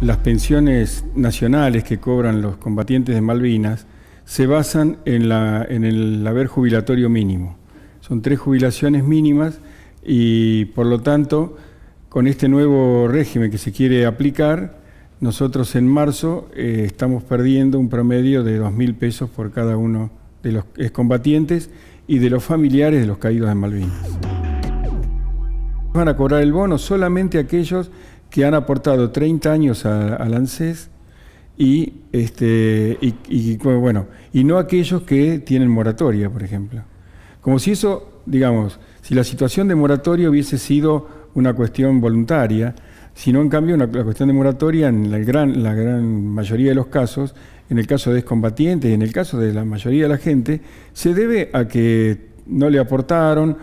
las pensiones nacionales que cobran los combatientes de Malvinas se basan en, el haber jubilatorio mínimo. Son tres jubilaciones mínimas y por lo tanto, con este nuevo régimen que se quiere aplicar, nosotros en marzo eh, estamos perdiendo un promedio de mil pesos por cada uno de los combatientes y de los familiares de los caídos de Malvinas. Van a cobrar el bono solamente aquellos que han aportado 30 años al ANSES y, este, y, bueno, y no aquellos que tienen moratoria, por ejemplo. Como si eso, digamos, si la situación de moratoria hubiese sido una cuestión voluntaria, sino en cambio la cuestión de moratoria en la gran, la gran mayoría de los casos, en el caso de excombatientes y en el caso de la mayoría de la gente, se debe a que no le aportaron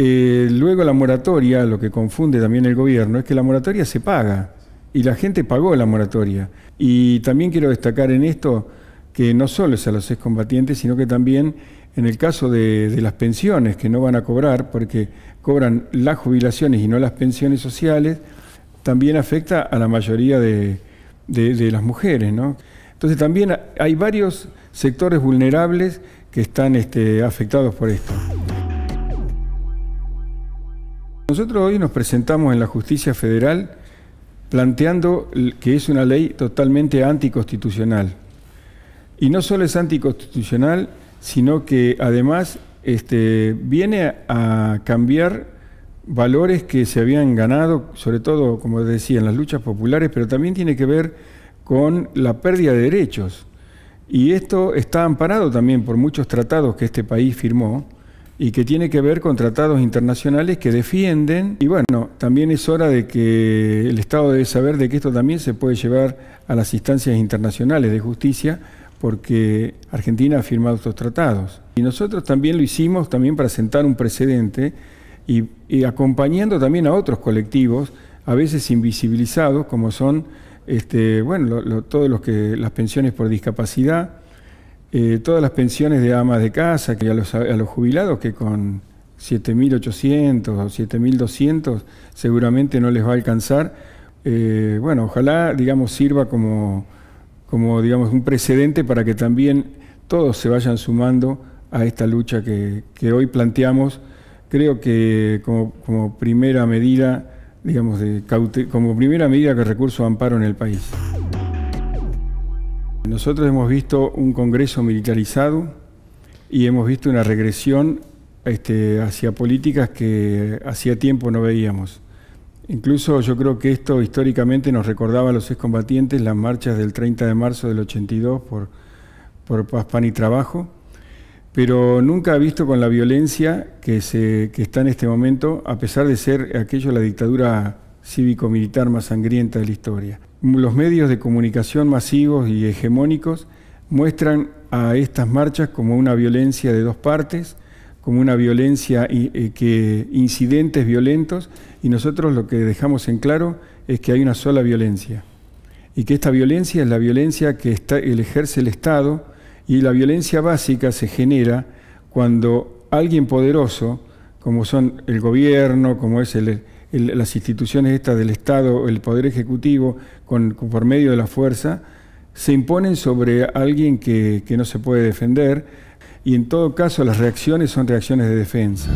eh, luego la moratoria, lo que confunde también el gobierno, es que la moratoria se paga y la gente pagó la moratoria. Y también quiero destacar en esto que no solo es a los excombatientes, sino que también en el caso de, las pensiones que no van a cobrar, porque cobran las jubilaciones y no las pensiones sociales, también afecta a la mayoría de, las mujeres. Entonces también hay varios sectores vulnerables que están este, afectados por esto. Nosotros hoy nos presentamos en la justicia federal planteando que es una ley totalmente anticonstitucional. Y no solo es anticonstitucional, sino que además este, viene a cambiar valores que se habían ganado, sobre todo, como decía, en las luchas populares, pero también tiene que ver con la pérdida de derechos. Y esto está amparado también por muchos tratados que este país firmó, y que tiene que ver con tratados internacionales que defienden. Y bueno, también es hora de que el Estado debe saber de que esto también se puede llevar a las instancias internacionales de justicia, porque Argentina ha firmado estos tratados. Y nosotros también lo hicimos también para sentar un precedente y, acompañando también a otros colectivos, a veces invisibilizados, como son este, bueno, todos los que las pensiones por discapacidad, eh, todas las pensiones de amas de casa, que a los, jubilados que con 7.800 o 7.200 seguramente no les va a alcanzar. Eh, bueno, ojalá, digamos, sirva como, como, digamos, un precedente para que también todos se vayan sumando a esta lucha que, hoy planteamos. Creo que como, primera medida, digamos, de, como primera medida que recurso amparo en el país. Nosotros hemos visto un Congreso militarizado y hemos visto una regresión este, hacia políticas que hacía tiempo no veíamos. Incluso yo creo que esto históricamente nos recordaba a los excombatientes las marchas del 30 de marzo del 82 por, por Paz, Pan y Trabajo, pero nunca ha visto con la violencia que, se, que está en este momento, a pesar de ser aquello la dictadura cívico-militar más sangrienta de la historia los medios de comunicación masivos y hegemónicos muestran a estas marchas como una violencia de dos partes, como una violencia eh, que incidentes violentos y nosotros lo que dejamos en claro es que hay una sola violencia y que esta violencia es la violencia que está, el ejerce el Estado y la violencia básica se genera cuando alguien poderoso, como son el gobierno, como es el, las instituciones estas del Estado, el Poder Ejecutivo, con, por medio de la fuerza, se imponen sobre alguien que, que no se puede defender y en todo caso las reacciones son reacciones de defensa.